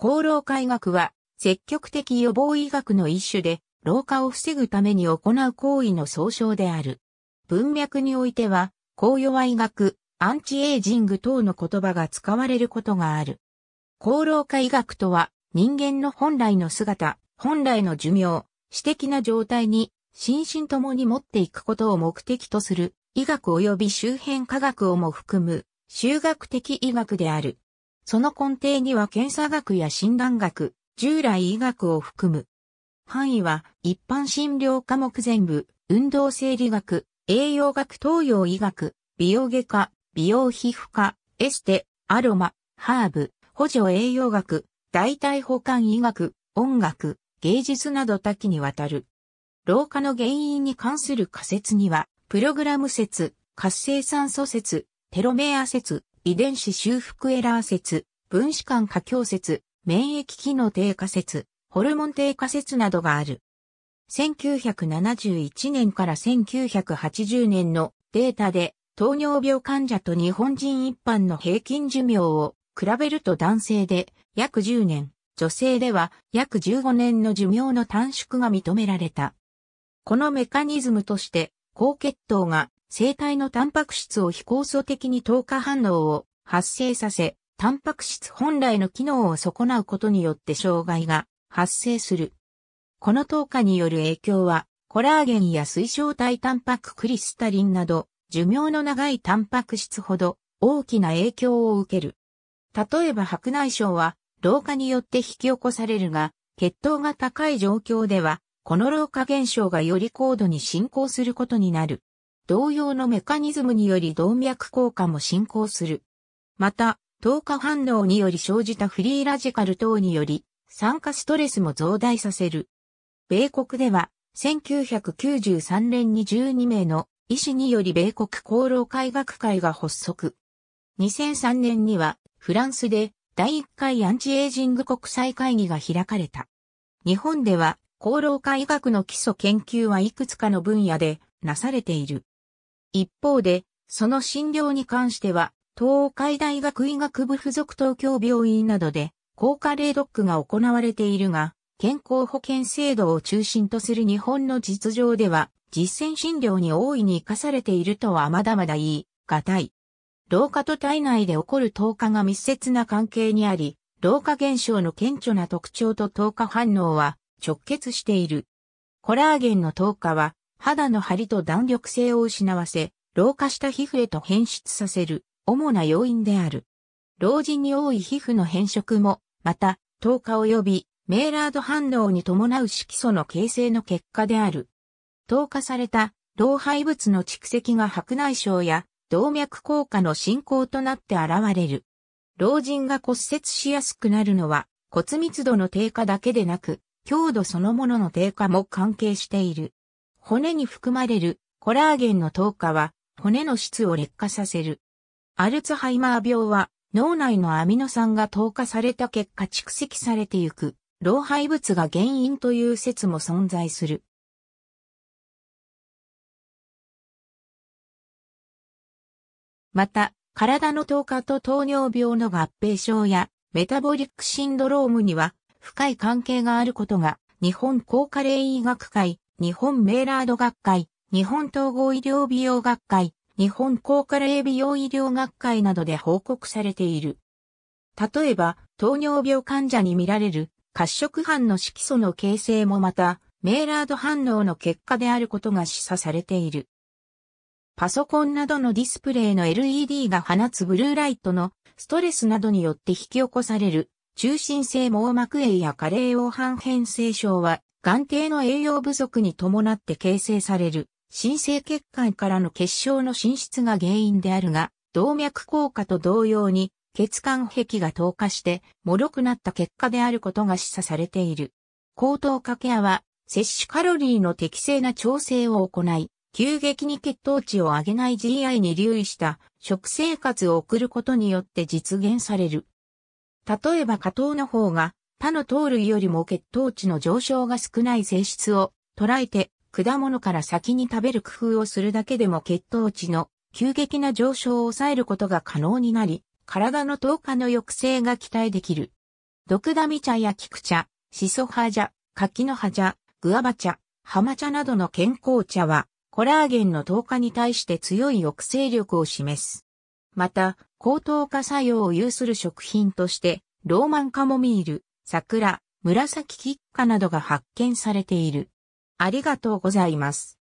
功老化医学は、積極的予防医学の一種で、老化を防ぐために行う行為の総称である。文脈においては、抗は医学、アンチエイジング等の言葉が使われることがある。功老化医学とは、人間の本来の姿、本来の寿命、私的な状態に、心身ともに持っていくことを目的とする、医学及び周辺科学をも含む、修学的医学である。その根底には検査学や診断学、従来医学を含む。範囲は一般診療科目全部、運動生理学、栄養学東洋医学、美容外科、美容皮膚科、エステ、アロマ、ハーブ、補助栄養学、代替保管医学、音楽、芸術など多岐にわたる。老化の原因に関する仮説には、プログラム説、活性酸素説、テロメア説、遺伝子修復エラー説、分子間過強説、免疫機能低下説、ホルモン低下説などがある。1971年から1980年のデータで糖尿病患者と日本人一般の平均寿命を比べると男性で約10年、女性では約15年の寿命の短縮が認められた。このメカニズムとして高血糖が生体のタンパク質を非酵素的に糖化反応を発生させ、タンパク質本来の機能を損なうことによって障害が発生する。この糖化による影響は、コラーゲンや水晶体タンパククリスタリンなど、寿命の長いタンパク質ほど大きな影響を受ける。例えば白内障は、老化によって引き起こされるが、血糖が高い状況では、この老化現象がより高度に進行することになる。同様のメカニズムにより動脈硬化も進行する。また、透過反応により生じたフリーラジカル等により、酸化ストレスも増大させる。米国では、1993年に12名の医師により米国厚労会学会が発足。2003年には、フランスで第1回アンチエイジング国際会議が開かれた。日本では、厚労会学の基礎研究はいくつかの分野でなされている。一方で、その診療に関しては、東海大学医学部附属東京病院などで、高レードックが行われているが、健康保険制度を中心とする日本の実情では、実践診療に大いに活かされているとはまだまだ言い、難い。老化と体内で起こる糖化が密接な関係にあり、老化現象の顕著な特徴と糖化反応は直結している。コラーゲンの糖化は肌の張りと弾力性を失わせ、老化した皮膚へと変質させる主な要因である。老人に多い皮膚の変色も、また、糖化及びメーラード反応に伴う色素の形成の結果である。糖化された老廃物の蓄積が白内障や動脈硬化の進行となって現れる。老人が骨折しやすくなるのは骨密度の低下だけでなく、強度そのものの低下も関係している。骨に含まれるコラーゲンの糖化は骨の質を劣化させる。アルツハイマー病は脳内のアミノ酸が糖化された結果蓄積されてゆく老廃物が原因という説も存在する。また、体の糖化と糖尿病の合併症やメタボリックシンドロームには深い関係があることが日本高加齢医学会日本メーラード学会、日本統合医療美容学会、日本高カレー美容医療学会などで報告されている。例えば、糖尿病患者に見られる褐色斑の色素の形成もまた、メーラード反応の結果であることが示唆されている。パソコンなどのディスプレイの LED が放つブルーライトのストレスなどによって引き起こされる中心性網膜炎や加齢黄斑変性症は眼底の栄養不足に伴って形成される、新生血管からの結晶の進出が原因であるが、動脈硬化と同様に、血管壁が透過して、脆くなった結果であることが示唆されている。高等化ケアは、摂取カロリーの適正な調整を行い、急激に血糖値を上げない GI に留意した食生活を送ることによって実現される。例えば加糖の方が他の糖類よりも血糖値の上昇が少ない性質を捉えて、果物から先に食べる工夫をするだけでも血糖値の急激な上昇を抑えることが可能になり、体の糖化の抑制が期待できる。毒ダミ茶や菊茶、シソ葉茶、柿の葉茶、グアバ茶、ハマ茶などの健康茶は、コラーゲンの糖化に対して強い抑制力を示す。また、高糖化作用を有する食品として、ローマンカモミール、桜、紫菊花などが発見されている。ありがとうございます。